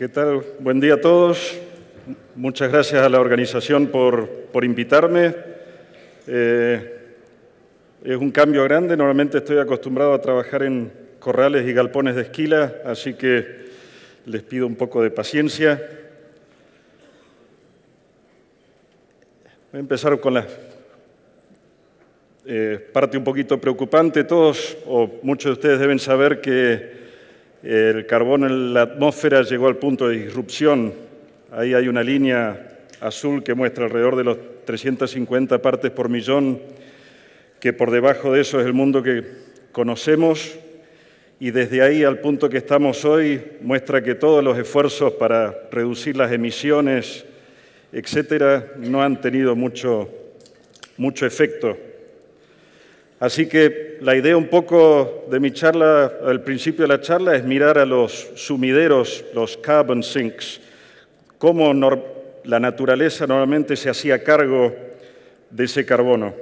¿Qué tal? Buen día a todos. Muchas gracias a la organización por, invitarme. Eh, es un cambio grande. Normalmente estoy acostumbrado a trabajar en corrales y galpones de esquila, así que les pido un poco de paciencia. Voy a empezar con la eh, parte un poquito preocupante. Todos o muchos de ustedes deben saber que el carbón en la atmósfera llegó al punto de disrupción. Ahí hay una línea azul que muestra alrededor de los 350 partes por millón, que por debajo de eso es el mundo que conocemos y desde ahí al punto que estamos hoy muestra que todos los esfuerzos para reducir las emisiones, etcétera, no han tenido mucho, mucho efecto. Así que la idea un poco de mi charla, al principio de la charla, es mirar a los sumideros, los carbon sinks, cómo la naturaleza normalmente se hacía cargo de ese carbono.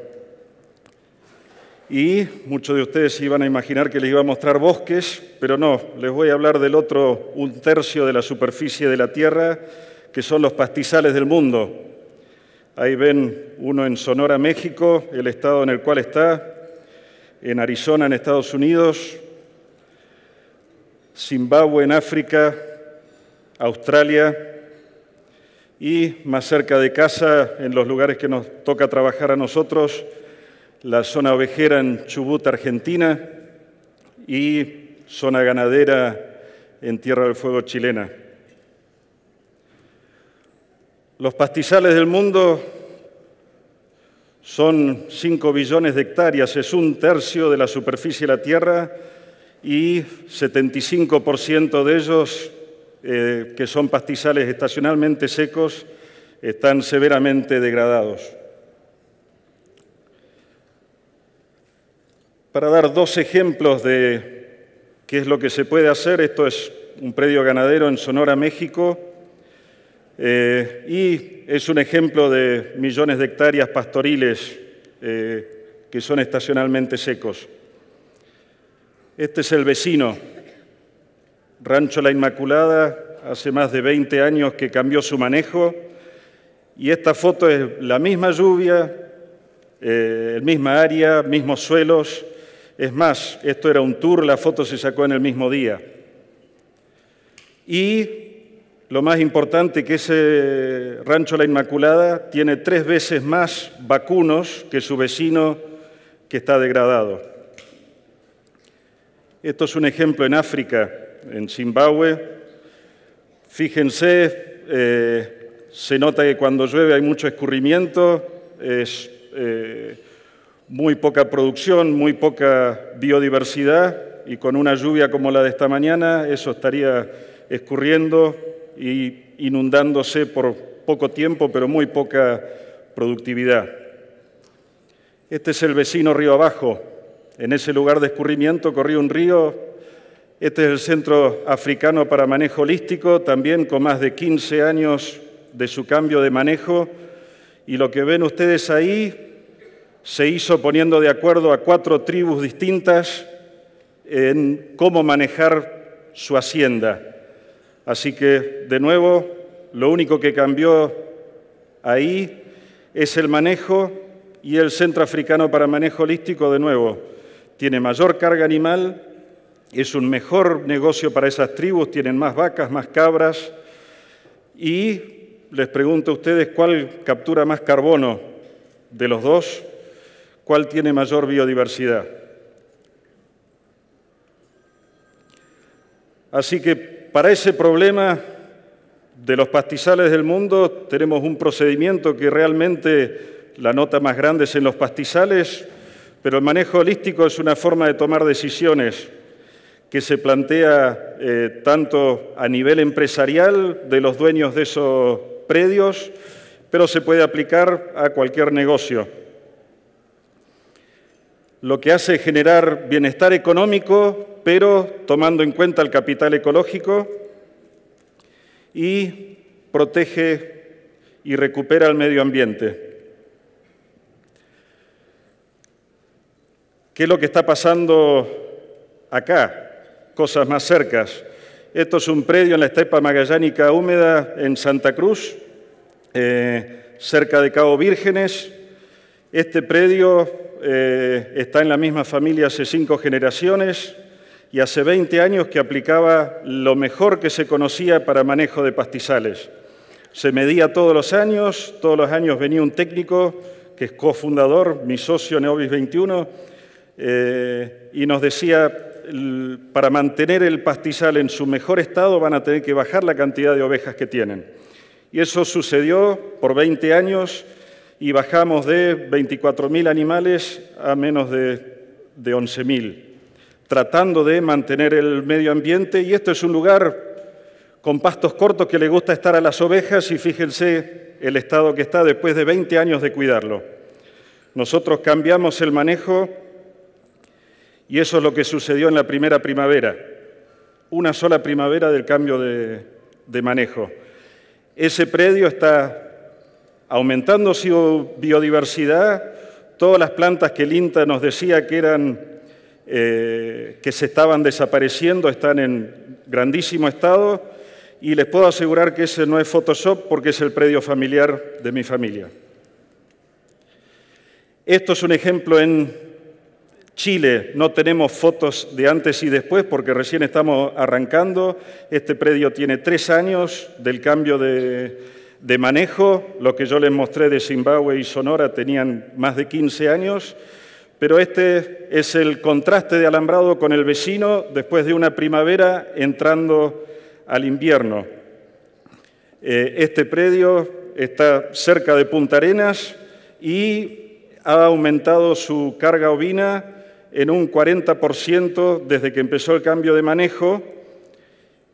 Y muchos de ustedes iban a imaginar que les iba a mostrar bosques, pero no, les voy a hablar del otro un tercio de la superficie de la Tierra, que son los pastizales del mundo. Ahí ven uno en Sonora, México, el estado en el cual está, en Arizona, en Estados Unidos, Zimbabue en África, Australia y más cerca de casa, en los lugares que nos toca trabajar a nosotros, la zona ovejera en Chubut, Argentina y zona ganadera en Tierra del Fuego chilena. Los pastizales del mundo son 5 billones de hectáreas, es un tercio de la superficie de la Tierra y 75% de ellos, eh, que son pastizales estacionalmente secos, están severamente degradados. Para dar dos ejemplos de qué es lo que se puede hacer, esto es un predio ganadero en Sonora, México, eh, y es un ejemplo de millones de hectáreas pastoriles eh, que son estacionalmente secos. Este es el vecino, Rancho La Inmaculada, hace más de 20 años que cambió su manejo y esta foto es la misma lluvia, eh, el misma área, mismos suelos. Es más, esto era un tour, la foto se sacó en el mismo día. Y lo más importante que ese rancho La Inmaculada tiene tres veces más vacunos que su vecino que está degradado. Esto es un ejemplo en África, en Zimbabue. Fíjense, eh, se nota que cuando llueve hay mucho escurrimiento, es eh, muy poca producción, muy poca biodiversidad y con una lluvia como la de esta mañana eso estaría escurriendo y inundándose por poco tiempo, pero muy poca productividad. Este es el vecino río abajo. En ese lugar de escurrimiento corría un río. Este es el Centro Africano para Manejo Holístico, también con más de 15 años de su cambio de manejo. Y lo que ven ustedes ahí se hizo poniendo de acuerdo a cuatro tribus distintas en cómo manejar su hacienda. Así que, de nuevo, lo único que cambió ahí es el manejo y el Centro Africano para Manejo Holístico, de nuevo, tiene mayor carga animal, es un mejor negocio para esas tribus, tienen más vacas, más cabras y les pregunto a ustedes cuál captura más carbono de los dos, cuál tiene mayor biodiversidad. Así que para ese problema de los pastizales del mundo tenemos un procedimiento que realmente la nota más grande es en los pastizales, pero el manejo holístico es una forma de tomar decisiones que se plantea eh, tanto a nivel empresarial de los dueños de esos predios, pero se puede aplicar a cualquier negocio lo que hace generar bienestar económico, pero tomando en cuenta el capital ecológico, y protege y recupera el medio ambiente. ¿Qué es lo que está pasando acá? Cosas más cercas. Esto es un predio en la estepa magallánica húmeda en Santa Cruz, eh, cerca de Cabo Vírgenes, este predio eh, está en la misma familia hace cinco generaciones y hace 20 años que aplicaba lo mejor que se conocía para manejo de pastizales. Se medía todos los años, todos los años venía un técnico que es cofundador, mi socio Neobis 21, eh, y nos decía, para mantener el pastizal en su mejor estado van a tener que bajar la cantidad de ovejas que tienen. Y eso sucedió por 20 años y bajamos de 24.000 animales a menos de, 11.000, tratando de mantener el medio ambiente. Y esto es un lugar con pastos cortos que le gusta estar a las ovejas y fíjense el estado que está después de 20 años de cuidarlo. Nosotros cambiamos el manejo y eso es lo que sucedió en la primera primavera, una sola primavera del cambio de, de manejo. Ese predio está aumentando su biodiversidad, todas las plantas que el INTA nos decía que eran eh, que se estaban desapareciendo están en grandísimo estado y les puedo asegurar que ese no es Photoshop porque es el predio familiar de mi familia. Esto es un ejemplo en Chile. No tenemos fotos de antes y después porque recién estamos arrancando. Este predio tiene tres años del cambio de, de manejo. Lo que yo les mostré de Zimbabue y Sonora tenían más de 15 años, pero este es el contraste de alambrado con el vecino después de una primavera entrando al invierno. Eh, este predio está cerca de Punta Arenas y ha aumentado su carga ovina en un 40% desde que empezó el cambio de manejo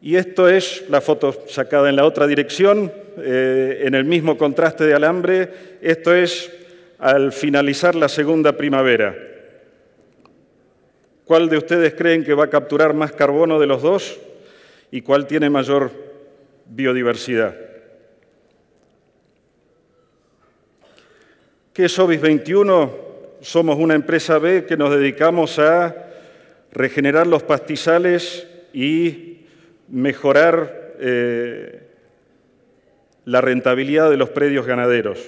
y esto es la foto sacada en la otra dirección, eh, en el mismo contraste de alambre. Esto es al finalizar la segunda primavera. ¿Cuál de ustedes creen que va a capturar más carbono de los dos? ¿Y cuál tiene mayor biodiversidad? ¿Qué es OVIS 21? Somos una empresa B que nos dedicamos a regenerar los pastizales y mejorar eh, la rentabilidad de los predios ganaderos.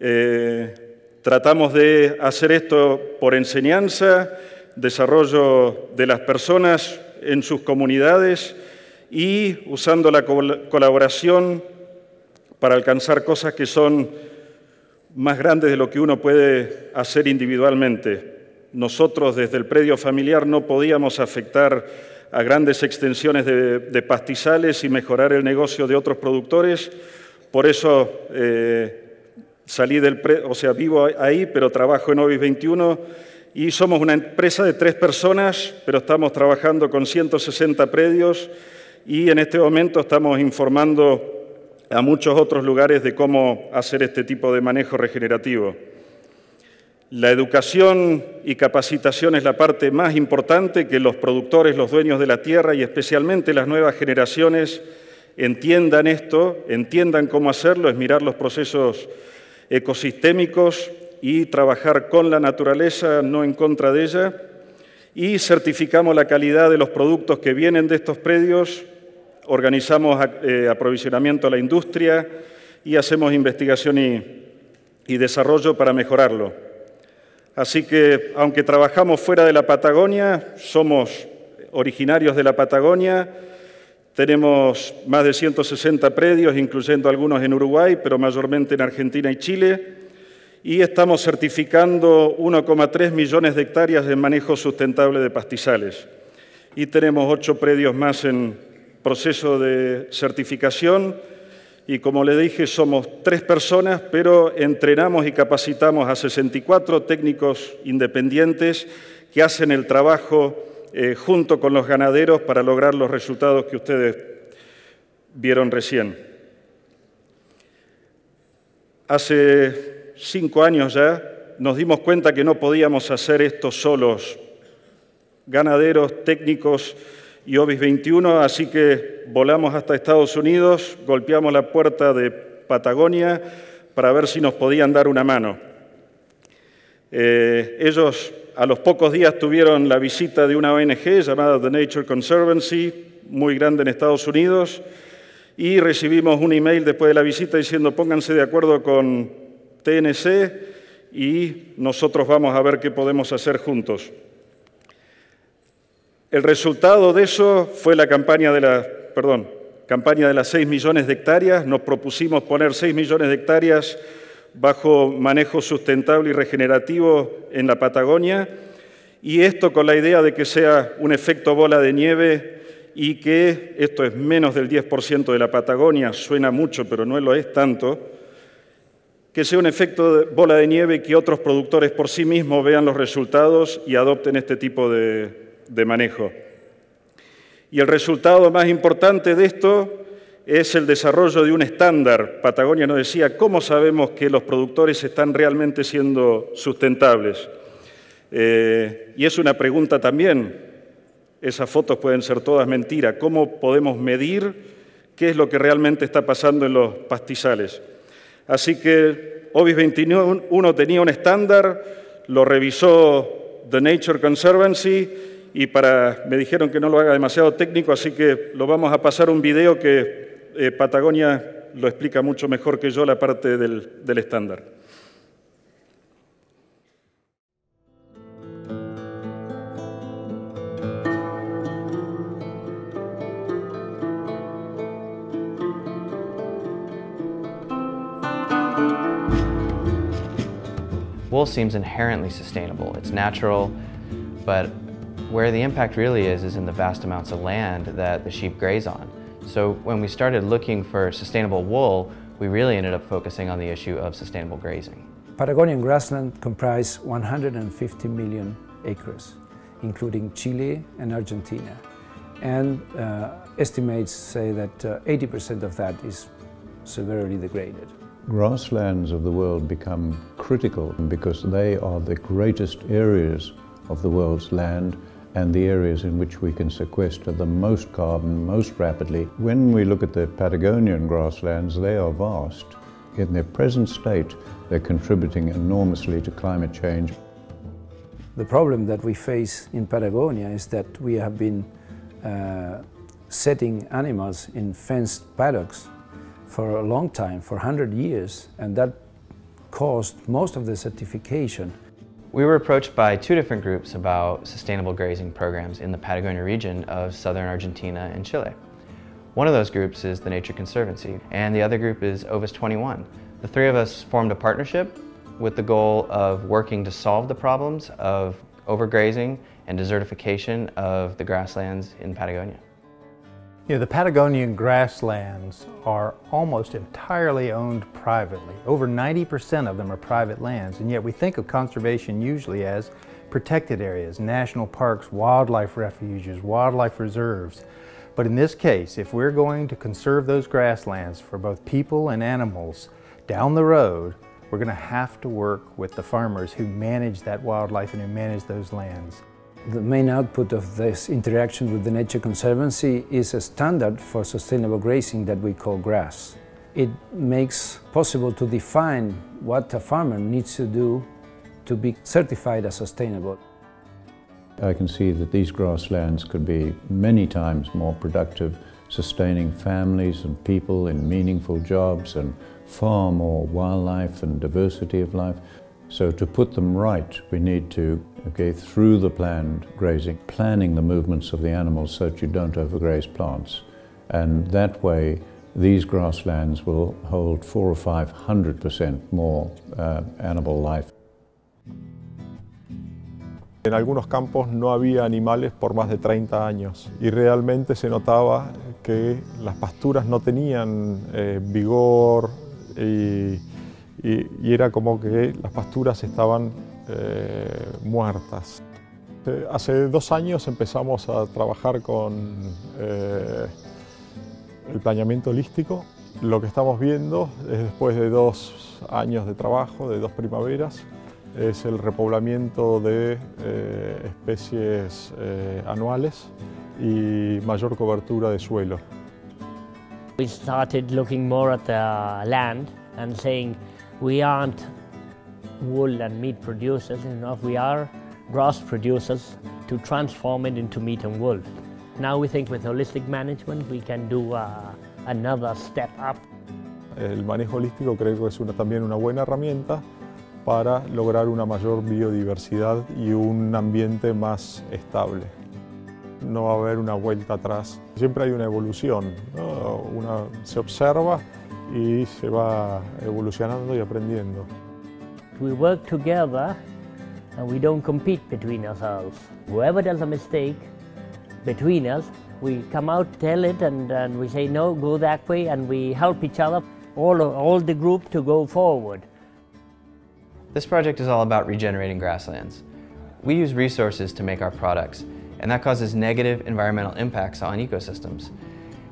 Eh, tratamos de hacer esto por enseñanza, desarrollo de las personas en sus comunidades y usando la colaboración para alcanzar cosas que son más grandes de lo que uno puede hacer individualmente. Nosotros desde el predio familiar no podíamos afectar a grandes extensiones de, pastizales y mejorar el negocio de otros productores. Por eso eh, salí del, o sea, vivo ahí, pero trabajo en Ovis 21 y somos una empresa de tres personas, pero estamos trabajando con 160 predios y en este momento estamos informando a muchos otros lugares de cómo hacer este tipo de manejo regenerativo. La educación y capacitación es la parte más importante que los productores, los dueños de la tierra y especialmente las nuevas generaciones entiendan esto, entiendan cómo hacerlo, es mirar los procesos ecosistémicos y trabajar con la naturaleza, no en contra de ella. Y certificamos la calidad de los productos que vienen de estos predios, organizamos eh, aprovisionamiento a la industria y hacemos investigación y, desarrollo para mejorarlo. Así que, aunque trabajamos fuera de la Patagonia, somos originarios de la Patagonia, tenemos más de 160 predios, incluyendo algunos en Uruguay, pero mayormente en Argentina y Chile, y estamos certificando 1,3 millones de hectáreas de manejo sustentable de pastizales. Y tenemos ocho predios más en proceso de certificación, y como le dije, somos tres personas, pero entrenamos y capacitamos a 64 técnicos independientes que hacen el trabajo eh, junto con los ganaderos para lograr los resultados que ustedes vieron recién. Hace cinco años ya nos dimos cuenta que no podíamos hacer esto solos. Ganaderos, técnicos, y Obis 21, así que volamos hasta Estados Unidos, golpeamos la puerta de Patagonia para ver si nos podían dar una mano. Eh, ellos a los pocos días tuvieron la visita de una ONG llamada The Nature Conservancy, muy grande en Estados Unidos, y recibimos un email después de la visita diciendo pónganse de acuerdo con TNC y nosotros vamos a ver qué podemos hacer juntos. El resultado de eso fue la campaña de la, perdón, campaña de las 6 millones de hectáreas. Nos propusimos poner 6 millones de hectáreas bajo manejo sustentable y regenerativo en la Patagonia y esto con la idea de que sea un efecto bola de nieve y que esto es menos del 10% de la Patagonia, suena mucho pero no lo es tanto, que sea un efecto bola de nieve y que otros productores por sí mismos vean los resultados y adopten este tipo de, de manejo. Y el resultado más importante de esto es el desarrollo de un estándar. Patagonia nos decía, ¿cómo sabemos que los productores están realmente siendo sustentables? Eh, y es una pregunta también, esas fotos pueden ser todas mentiras, ¿cómo podemos medir qué es lo que realmente está pasando en los pastizales? Así que OBIS 21 tenía un estándar, lo revisó The Nature Conservancy, y para, me dijeron que no lo haga demasiado técnico, así que lo vamos a pasar un video que eh, Patagonia lo explica mucho mejor que yo la parte del, del estándar. Wool seems inherently sustainable. It's natural, but Where the impact really is, is in the vast amounts of land that the sheep graze on. So when we started looking for sustainable wool, we really ended up focusing on the issue of sustainable grazing. Patagonian grassland comprises 150 million acres, including Chile and Argentina. And uh, estimates say that 80% uh, of that is severely degraded. Grasslands of the world become critical because they are the greatest areas of the world's land and the areas in which we can sequester the most carbon most rapidly. When we look at the Patagonian grasslands, they are vast. In their present state, they're contributing enormously to climate change. The problem that we face in Patagonia is that we have been uh, setting animals in fenced paddocks for a long time, for 100 years, and that caused most of the certification we were approached by two different groups about sustainable grazing programs in the Patagonia region of southern Argentina and Chile. One of those groups is the Nature Conservancy, and the other group is Ovis 21. The three of us formed a partnership with the goal of working to solve the problems of overgrazing and desertification of the grasslands in Patagonia. You know, the Patagonian grasslands are almost entirely owned privately. Over 90% of them are private lands, and yet we think of conservation usually as protected areas, national parks, wildlife refuges, wildlife reserves. But in this case, if we're going to conserve those grasslands for both people and animals down the road, we're going to have to work with the farmers who manage that wildlife and who manage those lands. The main output of this interaction with the Nature Conservancy is a standard for sustainable grazing that we call GRASS. It makes possible to define what a farmer needs to do to be certified as sustainable. I can see that these grasslands could be many times more productive, sustaining families and people in meaningful jobs and far more wildlife and diversity of life so to put them right, we need to, okay, through the planned grazing, planning the movements of the animals so that you don't overgraze plants. And that way, these grasslands will hold four or 500% more uh, animal life. En algunos campos no había animales por más de 30 años y realmente se notaba que las pasturas no tenían eh, vigor y y, era como que las pasturas estaban eh, muertas. Eh, hace dos años empezamos a trabajar con eh, el planeamiento holístico. Lo que estamos viendo es después de dos años de trabajo, de dos primaveras, es el repoblamiento de especies anuales y mayor cobertura de suelo. We started looking more at the land and saying we aren't wool and meat producers enough. We are grass producers to transform it into meat and wool. Now we think with holistic management we can do uh, another step up. El manejo holístico creo que es una, también una buena herramienta para lograr una mayor biodiversidad y un ambiente más estable. No va a haber una vuelta atrás. Siempre hay una evolución. Una, se observa y se va evolucionando y aprendiendo. We work together and we don't compete between ourselves. Whoever does a mistake between us, we come out, tell it, and, and we say, no, go that way, and we help each other, all, all the group to go forward. This project is all about regenerating grasslands. We use resources to make our products, and that causes negative environmental impacts on ecosystems.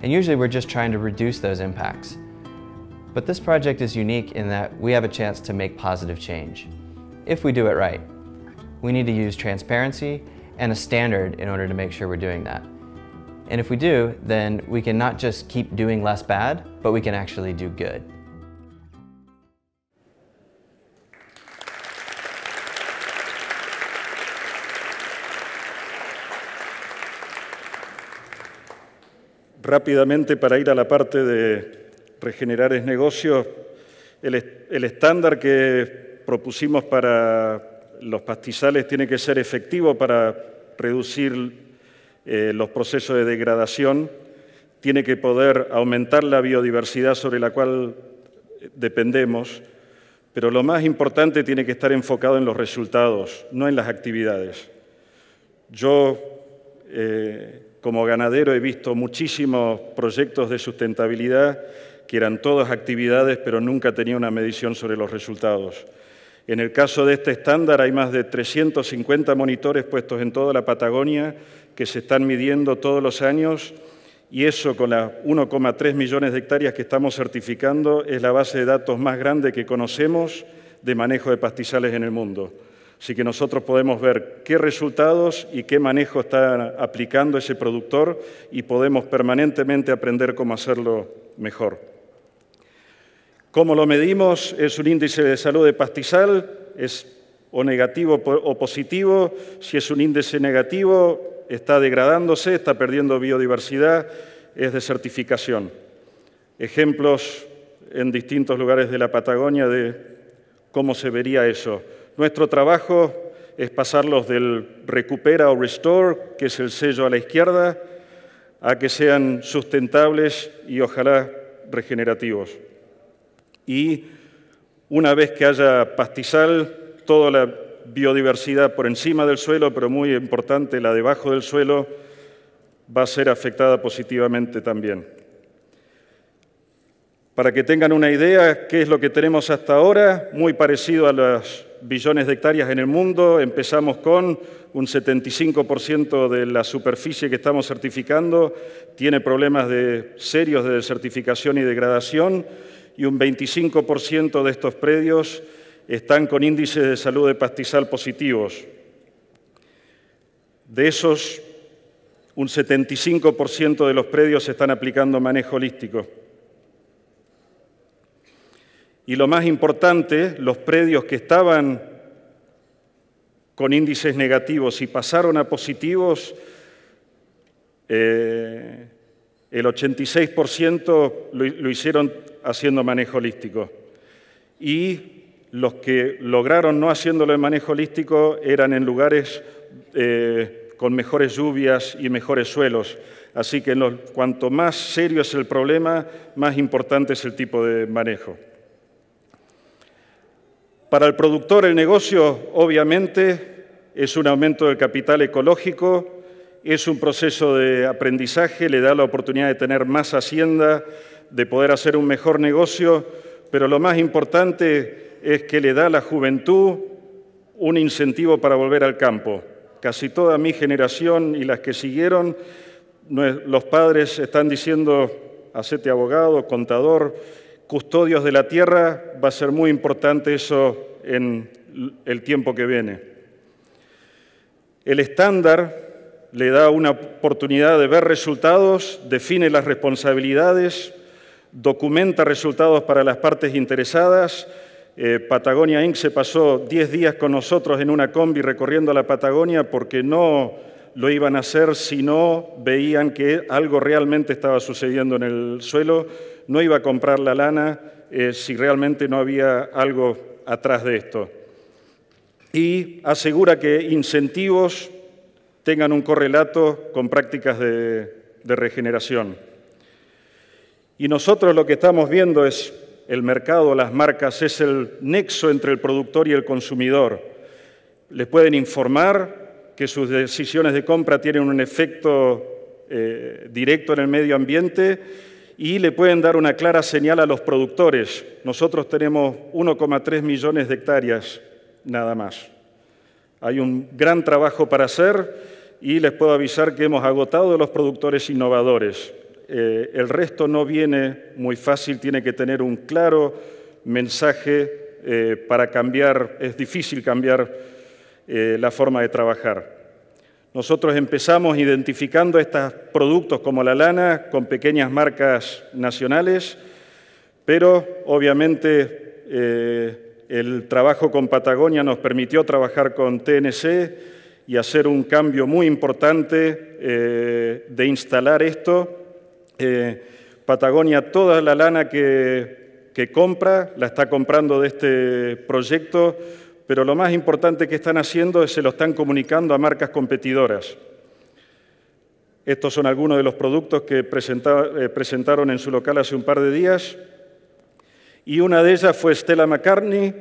And usually we're just trying to reduce those impacts. But this project is unique in that we have a chance to make positive change, if we do it right. We need to use transparency and a standard in order to make sure we're doing that. And if we do, then we can not just keep doing less bad, but we can actually do good. Rápidamente para ir a la parte de Regenerar es negocio. El, estándar que propusimos para los pastizales tiene que ser efectivo para reducir eh, los procesos de degradación. Tiene que poder aumentar la biodiversidad sobre la cual dependemos. Pero lo más importante tiene que estar enfocado en los resultados, no en las actividades. Yo, eh, como ganadero, he visto muchísimos proyectos de sustentabilidad eran todas actividades, pero nunca tenía una medición sobre los resultados. En el caso de este estándar hay más de 350 monitores puestos en toda la Patagonia que se están midiendo todos los años y eso con las 1,3 millones de hectáreas que estamos certificando es la base de datos más grande que conocemos de manejo de pastizales en el mundo. Así que nosotros podemos ver qué resultados y qué manejo está aplicando ese productor y podemos permanentemente aprender cómo hacerlo mejor. ¿Cómo lo medimos? ¿Es un índice de salud de pastizal? ¿Es o negativo o positivo? Si es un índice negativo, está degradándose, está perdiendo biodiversidad, es desertificación. Ejemplos en distintos lugares de la Patagonia de cómo se vería eso. Nuestro trabajo es pasarlos del recupera o restore, que es el sello a la izquierda, a que sean sustentables y ojalá regenerativos y una vez que haya pastizal, toda la biodiversidad por encima del suelo, pero muy importante la debajo del suelo, va a ser afectada positivamente también. Para que tengan una idea, ¿qué es lo que tenemos hasta ahora? Muy parecido a los billones de hectáreas en el mundo. Empezamos con un 75% de la superficie que estamos certificando, tiene problemas de, serios de desertificación y degradación y un 25% de estos predios están con índices de salud de pastizal positivos. De esos, un 75% de los predios están aplicando manejo holístico. Y lo más importante, los predios que estaban con índices negativos y pasaron a positivos, eh, el 86% lo, hicieron haciendo manejo holístico. Y los que lograron no haciéndolo en manejo holístico eran en lugares eh, con mejores lluvias y mejores suelos. Así que cuanto más serio es el problema, más importante es el tipo de manejo. Para el productor el negocio, obviamente, es un aumento del capital ecológico es un proceso de aprendizaje, le da la oportunidad de tener más hacienda, de poder hacer un mejor negocio, pero lo más importante es que le da a la juventud un incentivo para volver al campo. Casi toda mi generación y las que siguieron, los padres están diciendo, hacete abogado, contador, custodios de la tierra, va a ser muy importante eso en el tiempo que viene. El estándar le da una oportunidad de ver resultados, define las responsabilidades, documenta resultados para las partes interesadas. Eh, Patagonia Inc. se pasó 10 días con nosotros en una combi recorriendo la Patagonia porque no lo iban a hacer si no veían que algo realmente estaba sucediendo en el suelo, no iba a comprar la lana eh, si realmente no había algo atrás de esto. Y asegura que incentivos tengan un correlato con prácticas de, regeneración. Y nosotros lo que estamos viendo es el mercado, las marcas, es el nexo entre el productor y el consumidor. Les pueden informar que sus decisiones de compra tienen un efecto eh, directo en el medio ambiente y le pueden dar una clara señal a los productores. Nosotros tenemos 1,3 millones de hectáreas nada más. Hay un gran trabajo para hacer y les puedo avisar que hemos agotado los productores innovadores. Eh, el resto no viene muy fácil, tiene que tener un claro mensaje eh, para cambiar, es difícil cambiar eh, la forma de trabajar. Nosotros empezamos identificando estos productos como la lana con pequeñas marcas nacionales, pero obviamente el trabajo con Patagonia nos permitió trabajar con TNC y hacer un cambio muy importante eh, de instalar esto. Eh, Patagonia, toda la lana que, compra, la está comprando de este proyecto, pero lo más importante que están haciendo es se lo están comunicando a marcas competidoras. Estos son algunos de los productos que eh, presentaron en su local hace un par de días. Y una de ellas fue Stella McCartney,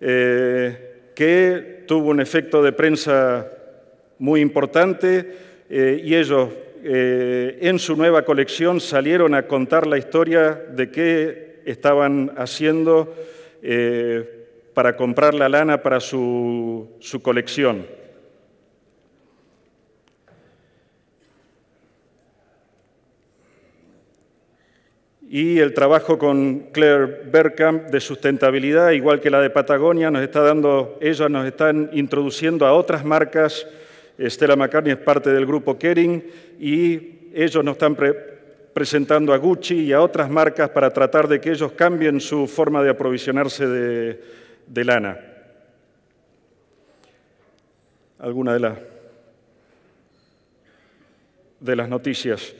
eh, que tuvo un efecto de prensa muy importante eh, y ellos eh, en su nueva colección salieron a contar la historia de qué estaban haciendo para comprar la lana para su colección. y el trabajo con Claire Bergkamp de sustentabilidad, igual que la de Patagonia, nos está dando, ellos nos están introduciendo a otras marcas. Estela McCartney es parte del grupo Kering y ellos nos están presentando a Gucci y a otras marcas para tratar de que ellos cambien su forma de aprovisionarse de, lana. Alguna de las, de las noticias.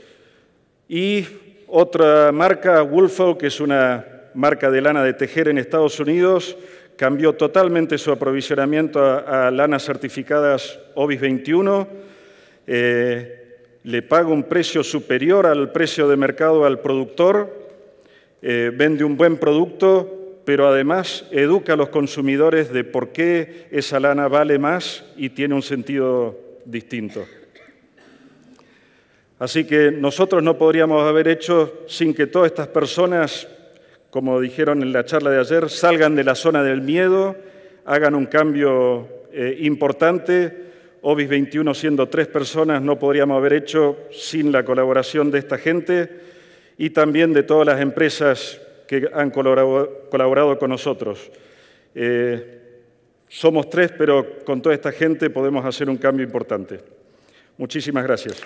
Y otra marca, Woolfolk, que es una marca de lana de tejer en Estados Unidos, cambió totalmente su aprovisionamiento a, lanas certificadas OBIS 21. Eh, le paga un precio superior al precio de mercado al productor, eh, vende un buen producto, pero además educa a los consumidores de por qué esa lana vale más y tiene un sentido distinto. Así que nosotros no podríamos haber hecho sin que todas estas personas, como dijeron en la charla de ayer, salgan de la zona del miedo, hagan un cambio eh, importante. Obis 21 siendo tres personas no podríamos haber hecho sin la colaboración de esta gente y también de todas las empresas que han colaborado con nosotros. Eh, somos tres, pero con toda esta gente podemos hacer un cambio importante. Muchísimas gracias.